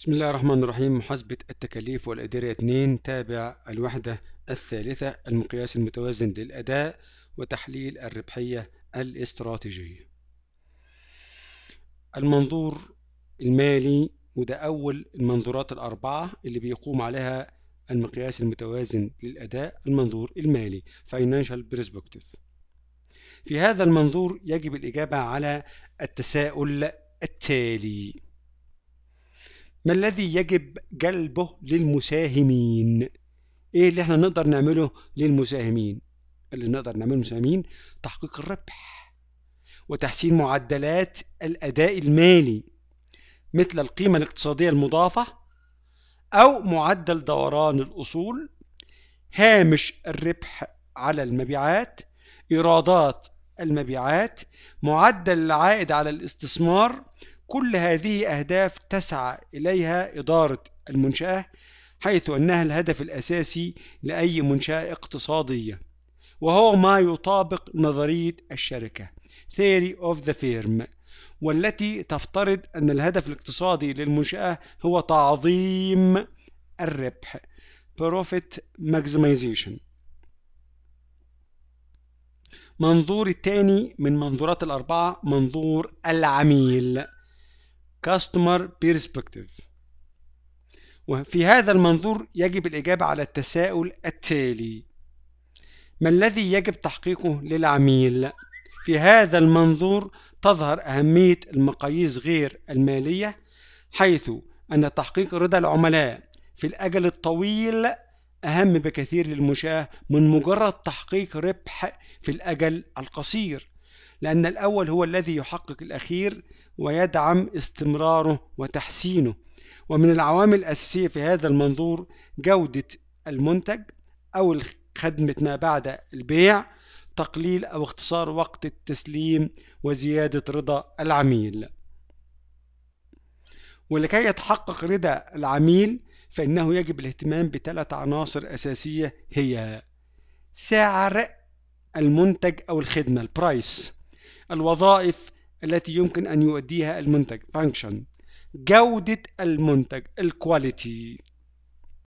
بسم الله الرحمن الرحيم محاسبة التكاليف والإدارة 2 تابع الوحدة الثالثة المقياس المتوازن للأداء وتحليل الربحية الاستراتيجية المنظور المالي وده أول المنظورات الأربعة اللي بيقوم عليها المقياس المتوازن للأداء المنظور المالي Financial Perspective في هذا المنظور يجب الإجابة على التساؤل التالي ما الذي يجب جلبه للمساهمين ايه اللي احنا نقدر نعمله للمساهمين اللي نقدر نعمله للمساهمين تحقيق الربح وتحسين معدلات الاداء المالي مثل القيمه الاقتصاديه المضافه او معدل دوران الاصول هامش الربح على المبيعات ايرادات المبيعات معدل العائد على الاستثمار كل هذه أهداف تسعى إليها إدارة المنشأة حيث أنها الهدف الأساسي لأي منشأة اقتصادية وهو ما يطابق نظرية الشركة Theory of the Firm والتي تفترض أن الهدف الاقتصادي للمنشأة هو تعظيم الربح Profit Maximization منظور الثاني من منظورات الأربعة منظور العميل customer perspective وفي هذا المنظور يجب الإجابة على التساؤل التالي ما الذي يجب تحقيقه للعميل؟ في هذا المنظور تظهر أهمية المقاييس غير المالية حيث أن تحقيق رضا العملاء في الأجل الطويل أهم بكثير للمشاة من مجرد تحقيق ربح في الأجل القصير لأن الأول هو الذي يحقق الأخير ويدعم استمراره وتحسينه ومن العوامل الأساسية في هذا المنظور جودة المنتج أو خدمة ما بعد البيع تقليل أو اختصار وقت التسليم وزيادة رضا العميل ولكي يتحقق رضا العميل فإنه يجب الاهتمام بثلاث عناصر أساسية هي سعر المنتج أو الخدمة البرايس الوظائف التي يمكن أن يؤديها المنتج function جودة المنتج الكواليتي